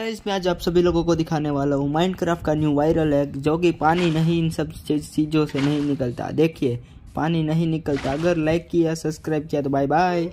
इसमें आज आप सभी लोगों को दिखाने वाला हूँ माइनक्राफ्ट का न्यू वायरल है जो कि पानी नहीं इन सब चीज़ों से नहीं निकलता देखिए पानी नहीं निकलता अगर लाइक किया सब्सक्राइब किया तो बाय बाय